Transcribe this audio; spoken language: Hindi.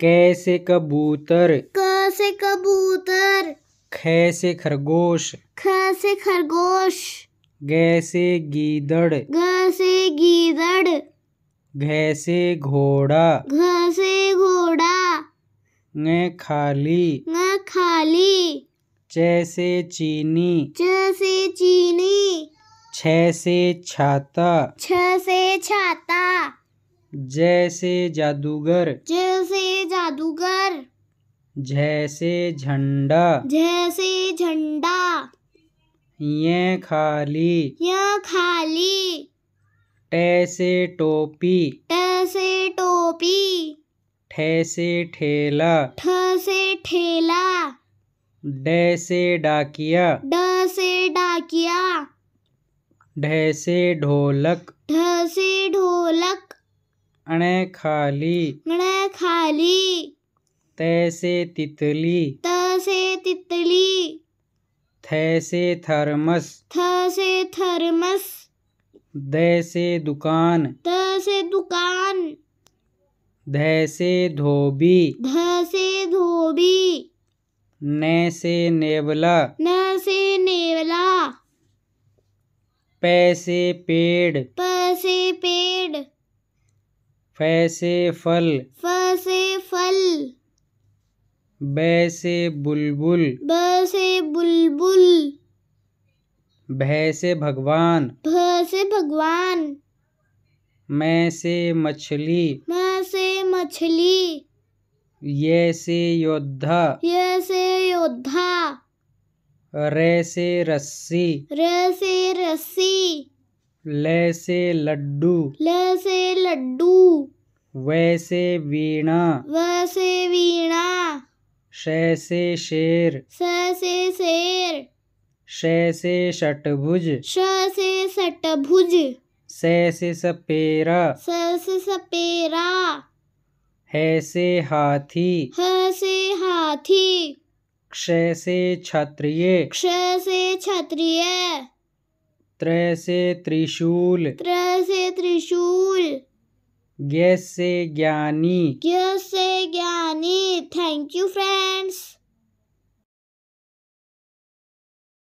कैसे कबूतर कैसे कबूतर खैसे खरगोश खैसे खरगोश गैसे गीदड़ गैसे गीदड़ घैसे घोड़ा घैसे घोड़ा ङ खाली न खाली जैसे चीनी जैसे चीनी छैसे छाता छैसे छाता जैसे जादूगर जैसे जादूगर जैसे झंडा जैसे झंडा ये खाली यह खाली टैसे टोपी टैसे टोपी ठैसे ठेला ठसे ठेला डैसे डाकिया डसे डाकिया ढैसे ढोलक ढसे ढोलक अणे खाली मणे खाली तैसे तितली तसे तितली थैसे थर्मस थसे थर्मस दैसे दुकान तसे दुकान धैसे धोबी धसे धोबी नैसे नेवला नैसे नेवला पैसे पेड़ पैसे पेड़ फैसे फल फैसे फल बैसे बुलबुल बैसे बुलबुल भैसे भगवान भैसे भगवान मैं से मछली मैं से मछली ये से योद्धा ये से योद्धा रे से रस्सी रे से रस्सी ले से लड्डू ले से लड्डू वैसे वीणा वैसे वीणा शैसे शेर शैसे शेर शैसे षटभुज शैसे षटभुज शैसे सपेरा शैसे सपेरा हैसे हाथी हैसे हाथी क्षैसे से क्षत्रिय क्षैसे से क्षत्रिय त्रैसे से त्रिशूल त्रैसे से त्रिशूल जैसे ज्ञानी जैसे ज्ञानी थैंक यू फ्रेंड्स